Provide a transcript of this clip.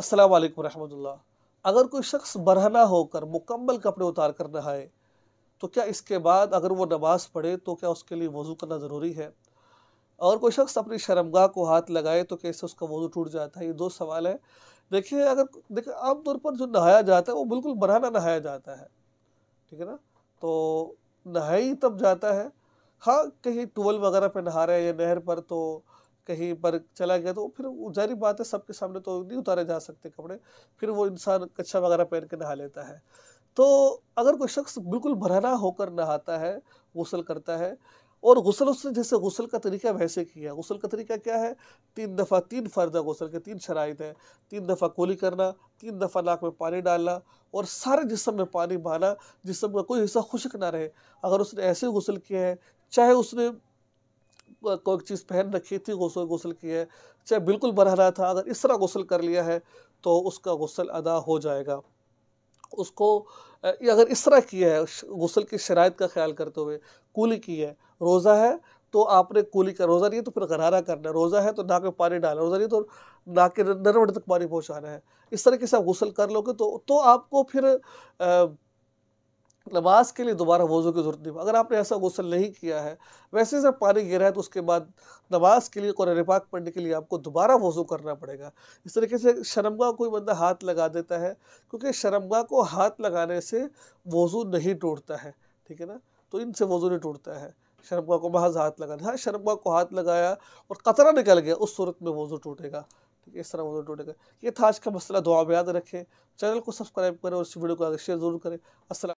अस्सलाम वालेकुम रहमतुल्लाह अगर कोई शख्स बरहना होकर मुकम्मल कपड़े उतार कर नहाए तो क्या इसके बाद अगर वो नमाज़ पढ़े तो क्या उसके लिए वज़ू करना ज़रूरी है और कोई शख्स अपनी शर्मगाह को हाथ लगाए तो कैसे उसका वज़ू टूट जाता है ये दो सवाल हैं देखिए अगर देखिए आमतौर पर जो नहाया जाता है वो बिल्कुल बरहना नहाया जाता है ठीक है ना तो नहाई तब जाता है हाँ कहीं टूवल वगैरह पर नहा रहे हैं या नहर पर तो कहीं पर चला गया तो फिर जारी बात है सबके सामने तो नहीं उतारे जा सकते कपड़े फिर वो इंसान कच्छा वगैरह पहन के नहा लेता है तो अगर कोई शख्स बिल्कुल भरहरा होकर नहाता है गसल करता है और गसल उसने जैसे गसल का तरीका वैसे किया गसल का तरीका क्या है तीन दफ़ा तीन है गसल के तीन शराइत हैं तीन दफ़ा कोली करना तीन दफ़ा नाक में पानी डालना और सारे जिसम में पानी बहाना जिसम का कोई हिस्सा खुशक ना रहे अगर उसने ऐसे गसल किया है चाहे उसने कोई चीज़ पहन रखी थी गसल गसल की है चाहे बिल्कुल रहा था अगर इस तरह गसल कर लिया है तो उसका गसल अदा हो जाएगा उसको अगर इस तरह किया है गसल की शरात का ख्याल करते हुए कूली की है रोज़ा है तो आपने कूली का रोज़ा नहीं है तो फिर गरारा करना है रोज़ा है तो नाक में पानी डालना रोज़ा नहीं तो नाक के नरवट तक पानी पहुँचाना है इस तरीके से आप गसल कर लोगे तो तो आपको फिर आ, नमाज के लिए दोबारा वज़ू की ज़रूरत नहीं अगर आपने ऐसा गौसल नहीं किया है वैसे जब पानी गिरा है तो उसके बाद नमाज के लिए कुरान पाक पढ़ने के लिए आपको दोबारा वज़ू करना पड़ेगा इस तरीके से शर्मगा कोई बंदा हाथ लगा देता है क्योंकि शर्मगा को हाथ लगाने से वज़ू नहीं टूटता है ठीक है ना तो इनसे वज़ू नहीं टूटता है शर्मगा को महज हाथ लगाना हाँ शर्मगा को हाथ लगाया और कतरा निकल गया उस सूरत में वज़ू टूटेगा ठीक है इस तरह वजू टूटेगा ये था आज का मसला दुआ में याद रखें चैनल को सब्सक्राइब करें और इस वीडियो को आगे शेयर जरूर करें असल